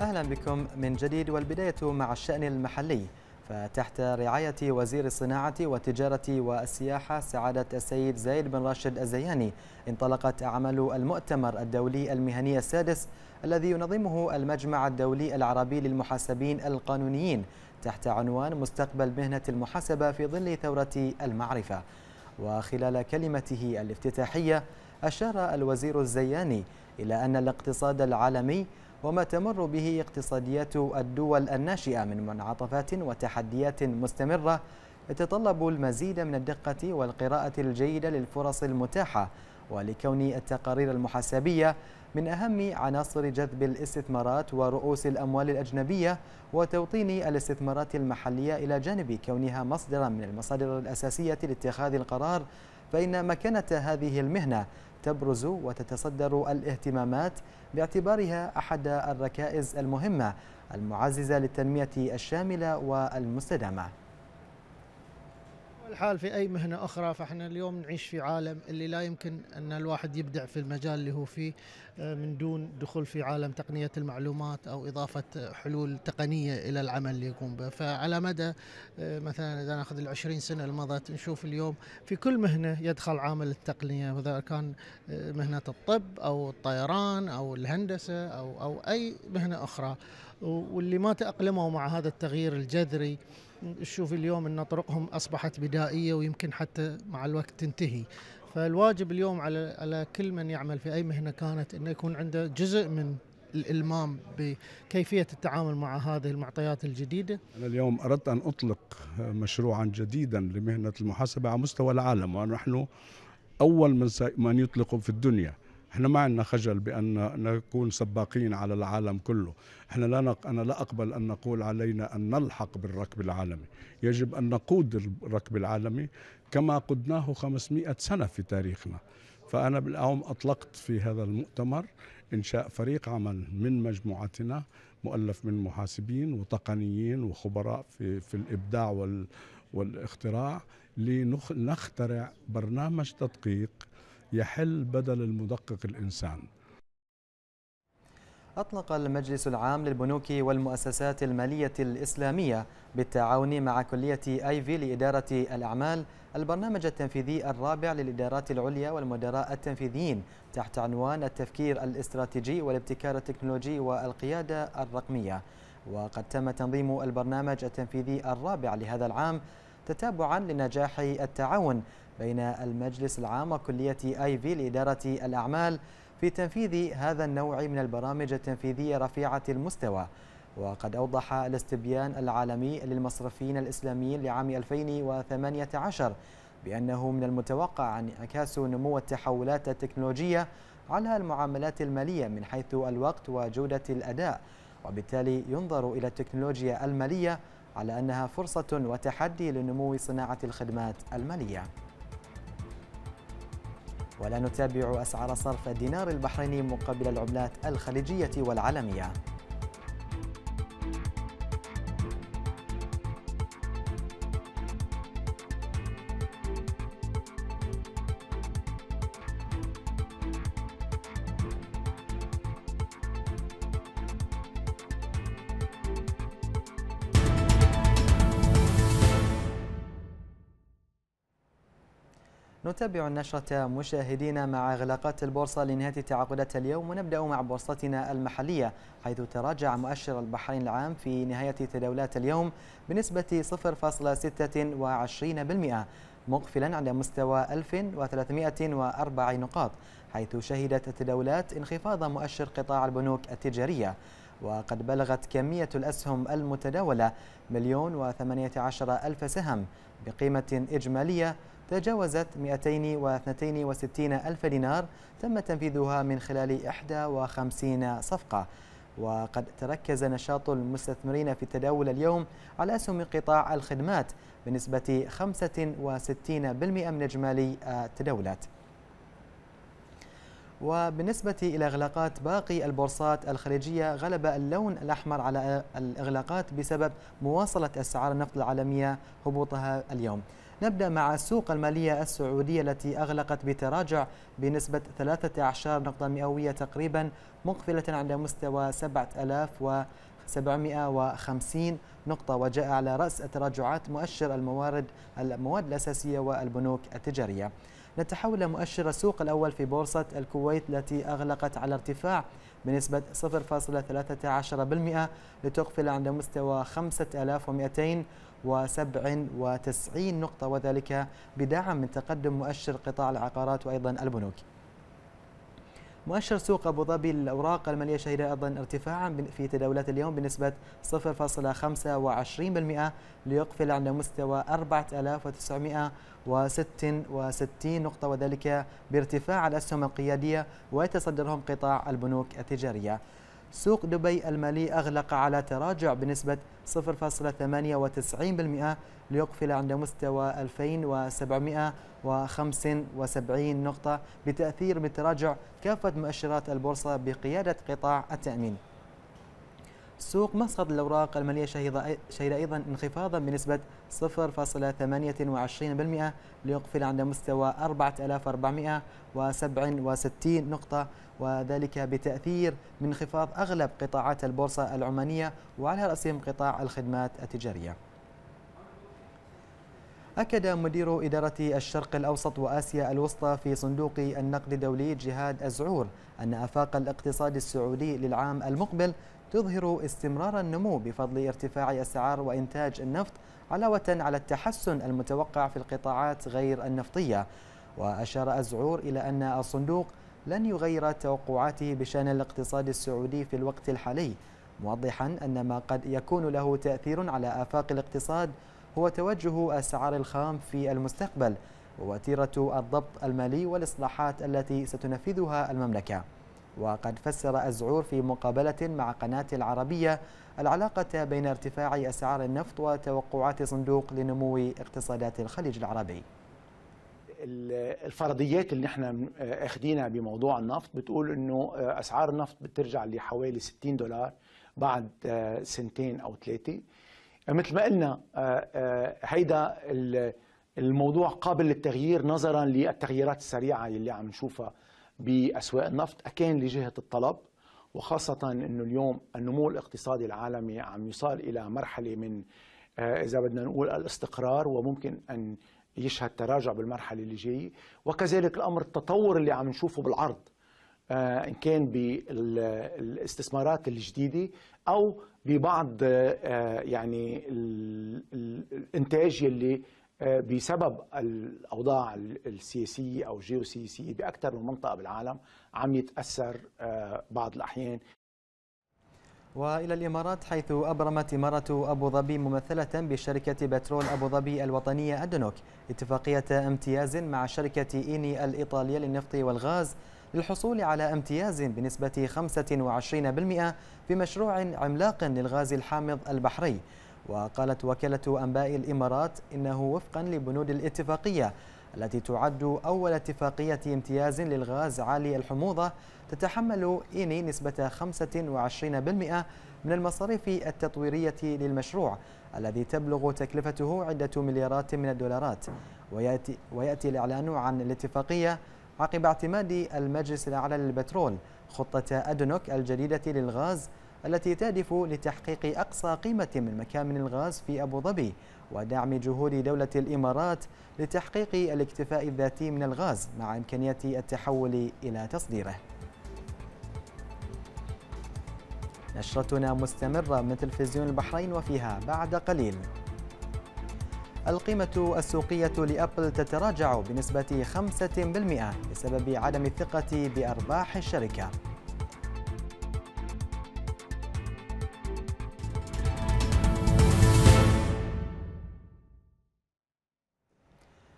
أهلا بكم من جديد والبداية مع الشأن المحلي فتحت رعاية وزير الصناعة والتجارة والسياحة سعادة السيد زايد بن راشد الزياني انطلقت أعمال المؤتمر الدولي المهني السادس الذي ينظمه المجمع الدولي العربي للمحاسبين القانونيين تحت عنوان مستقبل مهنة المحاسبة في ظل ثورة المعرفة وخلال كلمته الافتتاحية أشار الوزير الزياني إلى أن الاقتصاد العالمي وما تمر به اقتصاديات الدول الناشئة من منعطفات وتحديات مستمرة يتطلب المزيد من الدقة والقراءة الجيدة للفرص المتاحة ولكون التقارير المحاسبية من أهم عناصر جذب الاستثمارات ورؤوس الأموال الأجنبية وتوطين الاستثمارات المحلية إلى جانب كونها مصدرا من المصادر الأساسية لاتخاذ القرار فإن مكانة هذه المهنة تبرز وتتصدر الاهتمامات باعتبارها أحد الركائز المهمة المعززة للتنمية الشاملة والمستدامة الحال في اي مهنه اخرى فاحنا اليوم نعيش في عالم اللي لا يمكن ان الواحد يبدع في المجال اللي هو فيه آه، من دون دخول في عالم تقنيه المعلومات او اضافه حلول تقنيه الى العمل اللي يقوم به فعلى مدى آه، مثلا اذا ناخذ ال20 سنه اللي مضت نشوف اليوم في كل مهنه يدخل عامل التقنيه واذا كان آه، مهنه الطب او الطيران او الهندسه او او اي مهنه اخرى واللي ما تاقلموا مع هذا التغيير الجذري نشوف اليوم ان طرقهم اصبحت بدائيه ويمكن حتى مع الوقت تنتهي فالواجب اليوم على على كل من يعمل في اي مهنه كانت انه يكون عنده جزء من الالمام بكيفيه التعامل مع هذه المعطيات الجديده؟ انا اليوم اردت ان اطلق مشروعا جديدا لمهنه المحاسبه على مستوى العالم ونحن اول من من يطلق في الدنيا. احنا ما عندنا خجل بان نكون سباقين على العالم كله احنا لا نق... انا لا اقبل ان نقول علينا ان نلحق بالركب العالمي يجب ان نقود الركب العالمي كما قدناه 500 سنه في تاريخنا فانا بالاوم اطلقت في هذا المؤتمر انشاء فريق عمل من مجموعتنا مؤلف من محاسبين وتقنيين وخبراء في في الابداع وال والاختراع لنخترع برنامج تدقيق يحل بدل المدقق الإنسان أطلق المجلس العام للبنوك والمؤسسات المالية الإسلامية بالتعاون مع كلية أي في لإدارة الأعمال البرنامج التنفيذي الرابع للإدارات العليا والمدراء التنفيذيين تحت عنوان التفكير الاستراتيجي والابتكار التكنولوجي والقيادة الرقمية وقد تم تنظيم البرنامج التنفيذي الرابع لهذا العام تتابعا لنجاح التعاون بين المجلس العام وكلية آي في لإدارة الأعمال في تنفيذ هذا النوع من البرامج التنفيذية رفيعة المستوى وقد أوضح الاستبيان العالمي للمصرفين الإسلاميين لعام 2018 بأنه من المتوقع أن أكاس نمو التحولات التكنولوجية على المعاملات المالية من حيث الوقت وجودة الأداء وبالتالي ينظر إلى التكنولوجيا المالية على أنها فرصة وتحدي لنمو صناعة الخدمات المالية ولا نتابع أسعار صرف الدينار البحريني مقابل العملات الخليجية والعالمية نتابع النشرة مشاهدينا مع إغلاقات البورصة لنهاية تعاقدات اليوم ونبدأ مع بورصتنا المحلية حيث تراجع مؤشر البحرين العام في نهاية تداولات اليوم بنسبة 0.26% مقفلا على مستوى 1304 نقاط حيث شهدت التداولات انخفاض مؤشر قطاع البنوك التجارية وقد بلغت كمية الأسهم المتداولة مليون وثمانية عشر ألف سهم بقيمة إجمالية تجاوزت 262 ألف دينار تم تنفيذها من خلال 51 صفقة وقد تركز نشاط المستثمرين في التداول اليوم على أسهم قطاع الخدمات بنسبة 65% من إجمالي التداولات وبالنسبة إلى إغلاقات باقي البورصات الخليجية غلب اللون الأحمر على الإغلاقات بسبب مواصلة أسعار النفط العالمية هبوطها اليوم نبدأ مع السوق المالية السعودية التي أغلقت بتراجع بنسبة 13 نقطة مئوية تقريبا مقفلة عند مستوى 7750 نقطة وجاء على رأس التراجعات مؤشر الموارد المواد الأساسية والبنوك التجارية نتحول مؤشر السوق الأول في بورصة الكويت التي أغلقت على ارتفاع بنسبة 0.13% لتقفل عند مستوى 5297 نقطة وذلك بدعم من تقدم مؤشر قطاع العقارات وأيضا البنوك مؤشر سوق أبو ظبي للأوراق المالية شهد أيضا ارتفاعا في تداولات اليوم بنسبة 0.25% ليقفل عند مستوى 4966 نقطة وذلك بارتفاع الأسهم القيادية ويتصدرهم قطاع البنوك التجارية سوق دبي المالي أغلق على تراجع بنسبة 0.98% ليقفل عند مستوى 2775 نقطة بتأثير من تراجع كافة مؤشرات البورصة بقيادة قطاع التأمين سوق مسقط للأوراق المالية شهد أيضا انخفاضا بنسبة 0.28% ليقفل عند مستوى 4467 نقطة وذلك بتأثير من انخفاض أغلب قطاعات البورصة العمانية وعلى رأسهم قطاع الخدمات التجارية أكد مدير إدارة الشرق الأوسط وآسيا الوسطى في صندوق النقد الدولي جهاد أزعور أن آفاق الاقتصاد السعودي للعام المقبل تظهر استمرار النمو بفضل ارتفاع أسعار وإنتاج النفط علاوة على التحسن المتوقع في القطاعات غير النفطية وأشار أزعور إلى أن الصندوق لن يغير توقعاته بشأن الاقتصاد السعودي في الوقت الحالي موضحا أن ما قد يكون له تأثير على آفاق الاقتصاد هو توجه أسعار الخام في المستقبل ووتيرة الضبط المالي والإصلاحات التي ستنفذها المملكة وقد فسر الزعور في مقابلة مع قناة العربية العلاقة بين ارتفاع أسعار النفط وتوقعات صندوق لنمو اقتصادات الخليج العربي الفرضيات اللي احنا اخدينها بموضوع النفط بتقول انه اسعار النفط بترجع لحوالي 60 دولار بعد سنتين او ثلاثه مثل ما قلنا آه، آه، هيدا الموضوع قابل للتغيير نظرا للتغييرات السريعه اللي عم نشوفها باسواق النفط اكان لجهه الطلب وخاصه انه اليوم النمو الاقتصادي العالمي عم يصال الى مرحله من آه، اذا بدنا نقول الاستقرار وممكن ان يشهد تراجع بالمرحله اللي جايه وكذلك الامر التطور اللي عم نشوفه بالعرض آه، ان كان بالاستثمارات الجديده او ببعض آه، يعني الانتاج اللي آه، بسبب الاوضاع السياسيه او الجيوسياسيه باكثر من منطقه بالعالم عم يتاثر بعض الاحيان والى الامارات حيث ابرمت اماره ابو ظبي ممثله بشركه بترول ابو ظبي الوطنيه ادنوك اتفاقيه امتياز مع شركه ايني الايطاليه للنفط والغاز للحصول على امتياز بنسبة 25% في مشروع عملاق للغاز الحامض البحري وقالت وكالة أنباء الإمارات إنه وفقا لبنود الاتفاقية التي تعد أول اتفاقية امتياز للغاز عالي الحموضة تتحمل إيني نسبة 25% من المصاريف التطويرية للمشروع الذي تبلغ تكلفته عدة مليارات من الدولارات ويأتي, ويأتي الإعلان عن الاتفاقية عقب اعتماد المجلس الأعلى للبترول خطة أدنوك الجديدة للغاز التي تهدف لتحقيق أقصى قيمة من مكامن الغاز في أبو ظبي ودعم جهود دولة الإمارات لتحقيق الاكتفاء الذاتي من الغاز مع إمكانية التحول إلى تصديره نشرتنا مستمرة من تلفزيون البحرين وفيها بعد قليل القيمة السوقية لأبل تتراجع بنسبة 5% بسبب عدم الثقة بأرباح الشركة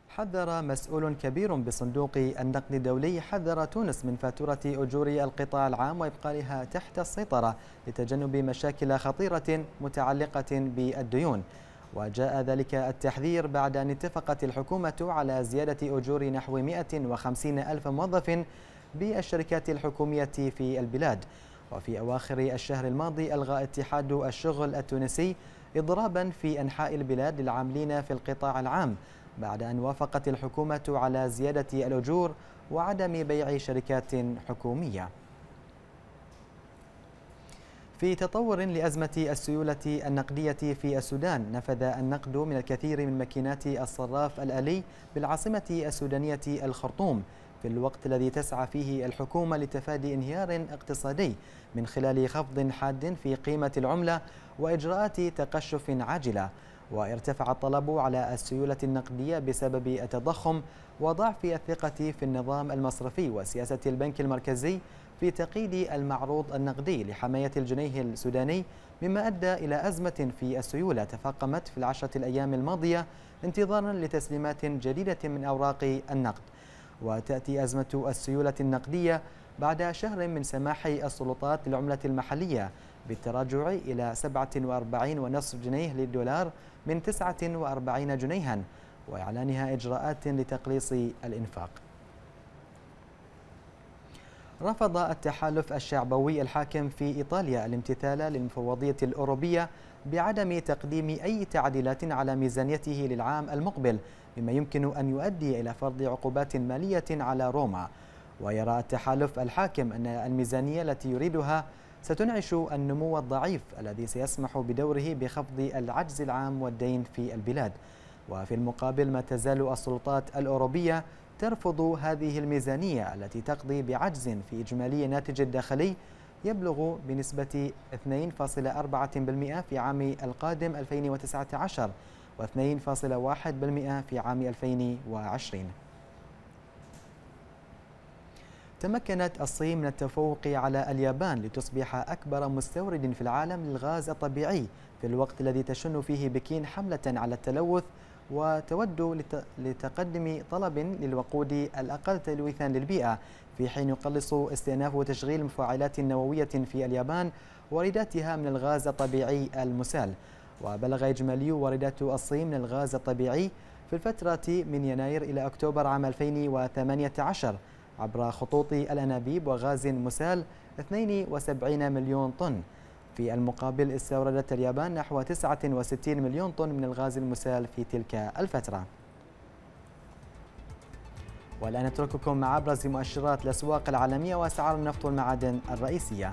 حذر مسؤول كبير بصندوق النقد الدولي حذر تونس من فاتورة أجور القطاع العام وإبقائها تحت السيطرة لتجنب مشاكل خطيرة متعلقة بالديون وجاء ذلك التحذير بعد أن اتفقت الحكومة على زيادة أجور نحو 150 ألف موظف بالشركات الحكومية في البلاد وفي أواخر الشهر الماضي ألغى اتحاد الشغل التونسي إضرابا في أنحاء البلاد للعاملين في القطاع العام بعد أن وافقت الحكومة على زيادة الأجور وعدم بيع شركات حكومية في تطور لأزمة السيولة النقدية في السودان نفذ النقد من الكثير من ماكينات الصراف الآلي بالعاصمة السودانية الخرطوم في الوقت الذي تسعى فيه الحكومة لتفادي انهيار اقتصادي من خلال خفض حاد في قيمة العملة وإجراءات تقشف عاجلة وارتفع الطلب على السيولة النقدية بسبب التضخم وضعف الثقة في النظام المصرفي وسياسة البنك المركزي في تقييد المعروض النقدي لحماية الجنيه السوداني مما أدى إلى أزمة في السيولة تفاقمت في العشرة الأيام الماضية انتظارا لتسليمات جديدة من أوراق النقد وتأتي أزمة السيولة النقدية بعد شهر من سماح السلطات للعملة المحلية بالتراجع إلى 47.5 جنيه للدولار من 49 جنيها وإعلانها إجراءات لتقليص الإنفاق رفض التحالف الشعبوي الحاكم في إيطاليا الامتثال للمفوضية الأوروبية بعدم تقديم أي تعديلات على ميزانيته للعام المقبل مما يمكن أن يؤدي إلى فرض عقوبات مالية على روما ويرى التحالف الحاكم أن الميزانية التي يريدها ستنعش النمو الضعيف الذي سيسمح بدوره بخفض العجز العام والدين في البلاد وفي المقابل ما تزال السلطات الأوروبية ترفض هذه الميزانية التي تقضي بعجز في إجمالي الناتج الداخلي يبلغ بنسبة 2.4% في عام القادم 2019 و2.1% في عام 2020 تمكنت الصين من التفوق على اليابان لتصبح أكبر مستورد في العالم للغاز الطبيعي في الوقت الذي تشن فيه بكين حملة على التلوث وتود لتقدم طلب للوقود الأقل تلويثا للبيئة في حين يقلص استئناف وتشغيل مفاعلات نووية في اليابان وارداتها من الغاز الطبيعي المسال وبلغ إجمالي واردات الصين من الغاز الطبيعي في الفترة من يناير إلى أكتوبر عام 2018 عبر خطوط الأنابيب وغاز مسال 72 مليون طن في المقابل استوردت اليابان نحو 69 مليون طن من الغاز المسال في تلك الفترة والآن نترككم مع أبرز مؤشرات الأسواق العالمية وأسعار النفط والمعادن الرئيسية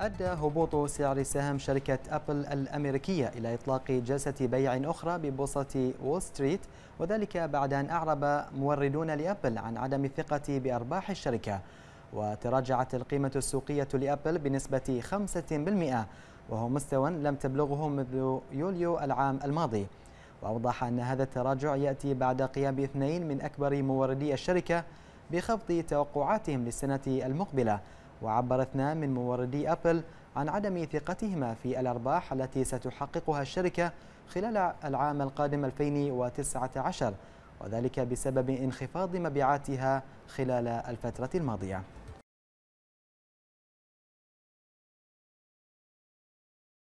أدى هبوط سعر سهم شركة أبل الأمريكية إلى إطلاق جلسة بيع أخرى ببورصة وول ستريت وذلك بعد أن أعرب موردون لأبل عن عدم الثقة بأرباح الشركة وتراجعت القيمة السوقية لأبل بنسبة 5% وهو مستوى لم تبلغه منذ يوليو العام الماضي وأوضح أن هذا التراجع يأتي بعد قيام اثنين من أكبر موردي الشركة بخفض توقعاتهم للسنة المقبلة وعبر اثنان من موردي أبل عن عدم ثقتهما في الأرباح التي ستحققها الشركة خلال العام القادم 2019 وذلك بسبب انخفاض مبيعاتها خلال الفترة الماضية